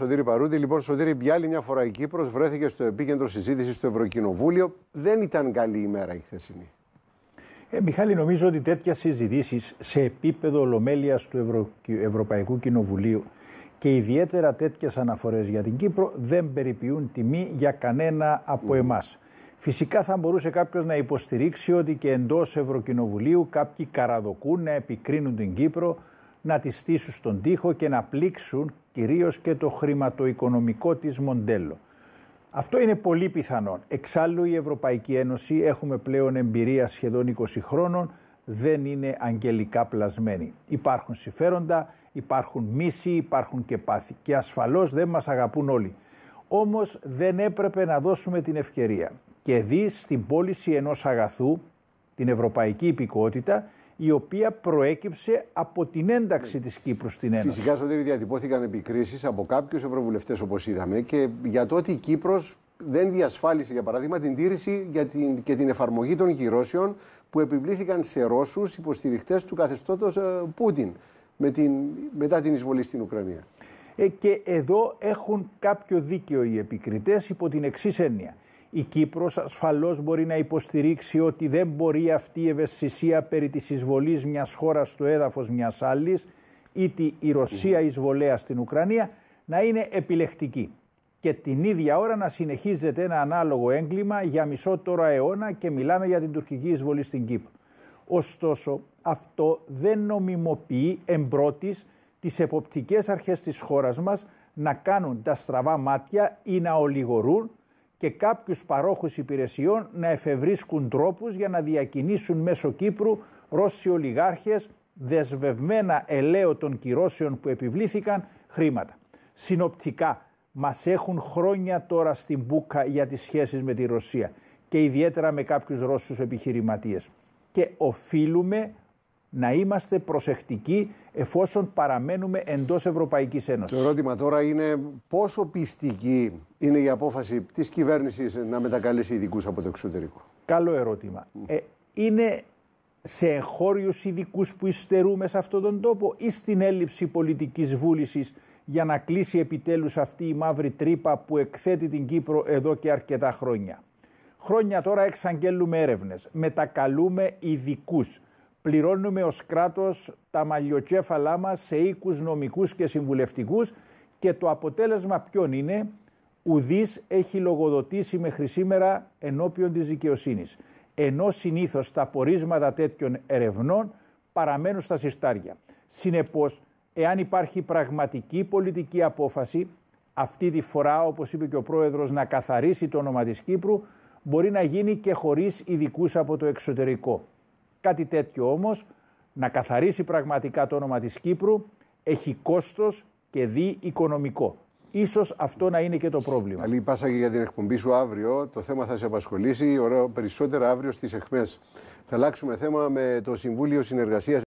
Σωτήρη Παρούτη. Λοιπόν, Σωτήρη, για άλλη μια φορά η Κύπρος, βρέθηκε στο επίκεντρο συζήτησης στο Ευρωκοινοβούλιο. Δεν ήταν καλή ημέρα η χθεσινή. Ε, Μιχάλη, νομίζω ότι τέτοια συζητήσεις σε επίπεδο ολομέλειας του Ευρωπαϊκού Κοινοβουλίου και ιδιαίτερα τέτοιες αναφορές για την Κύπρο δεν περιποιούν τιμή για κανένα από mm. Ναι. εμάς. Φυσικά θα μπορούσε κάποιος να υποστηρίξει ότι και εντός Ευρωκοινοβουλίου κάποιοι καραδοκούν να επικρίνουν την Κύπρο να τη στήσουν στον τοίχο και να πλήξουν κυρίως και το χρηματοοικονομικό της μοντέλο. Αυτό είναι πολύ πιθανό. Εξάλλου η Ευρωπαϊκή Ένωση έχουμε πλέον εμπειρία σχεδόν 20 χρόνων, δεν είναι αγγελικά πλασμένη. Υπάρχουν συμφέροντα, υπάρχουν μίση, υπάρχουν και πάθη και ασφαλώς δεν μας αγαπούν όλοι. Όμως δεν έπρεπε να δώσουμε την ευκαιρία. Και δει στην πώληση ενός αγαθού, την ευρωπαϊκή υπηκότητα, η οποία προέκυψε από την ένταξη ναι. της Κύπρου στην Ένωση. Φυσικά, Σωτήρη, διατυπώθηκαν επικρίσεις από κάποιους ευρωβουλευτές, όπως είδαμε, και για το ότι η Κύπρος δεν διασφάλισε, για παράδειγμα, την τήρηση για την, και την εφαρμογή των κυρώσεων που επιβλήθηκαν σε Ρώσους υποστηριχτές του καθεστώτος ε, Πούτιν μετά την εισβολή στην Ουκρανία. Ε, και εδώ έχουν κάποιο δίκαιο οι επικριτές υπό την εξής έννοια. Η Κύπρος ασφαλώς μπορεί να υποστηρίξει ότι δεν μπορεί αυτή η ευαισθησία περί της εισβολής μιας χώρας στο έδαφος μιας άλλης ή τη η Ρωσία εισβολέα στην Ουκρανία να είναι επιλεκτική και την ίδια ώρα να συνεχίζεται ένα ανάλογο έγκλημα για μισό τώρα αιώνα και μιλάμε για την τουρκική εισβολή στην Κύπρο. Ωστόσο, αυτό δεν νομιμοποιεί εμπρότης τις εποπτικές αρχές της χώρας μας να κάνουν τα στραβά μάτια ή να ολιγορούν και κάποιους παρόχους υπηρεσιών να εφευρίσκουν τρόπους για να διακινήσουν μέσω Κύπρου Ρώσοι ολιγάρχες δεσμευμένα ελαίω των κυρώσεων που επιβλήθηκαν χρήματα. Συνοπτικά, μας έχουν χρόνια τώρα στην μπουκα για τις σχέσεις με τη Ρωσία και ιδιαίτερα με κάποιους Ρώσους επιχειρηματίες. Και οφείλουμε να είμαστε προσεκτικοί εφόσον παραμένουμε εντός Ευρωπαϊκής Ένωσης. Το ερώτημα τώρα είναι πόσο πιστική είναι η απόφαση της κυβέρνησης να μετακαλέσει ειδικούς από το εξωτερικό. Καλό ερώτημα. Ε, είναι σε εγχώριους ειδικούς που υστερούμε σε αυτόν τον τόπο ή στην έλλειψη πολιτικής βούλησης για να κλείσει επιτέλους αυτή η μαύρη τρύπα που εκθέτει την Κύπρο εδώ και αρκετά χρόνια. Χρόνια τώρα εξαγγέλουμε έρευνες, μετακαλούμε ειδικούς πληρώνουμε ως κράτος τα μαλλιοκέφαλά μας σε οίκους νομικούς και συμβουλευτικούς και το αποτέλεσμα ποιον είναι, ουδής έχει λογοδοτήσει μέχρι σήμερα ενώπιον της δικαιοσύνης. Ενώ συνήθως τα πορίσματα τέτοιων ερευνών παραμένουν στα συστάρια. Συνεπώς, εάν υπάρχει πραγματική πολιτική απόφαση, αυτή τη φορά, όπως είπε και ο πρόεδρος, να καθαρίσει το όνομα της Κύπρου, μπορεί να γίνει και χωρίς ειδικούς από το εξωτερικό. Κάτι τέτοιο όμως να καθαρίσει πραγματικά το όνομα της Κύπρου έχει κόστος και δι οικονομικό. Ίσως αυτό να είναι και το πρόβλημα. Καλή πάσα και για την εκπομπή σου αύριο. Το θέμα θα σε απασχολήσει. Ωραίο περισσότερα αύριο στις ΕΧΜΕΣ. Θα αλλάξουμε θέμα με το Συμβούλιο Συνεργασίας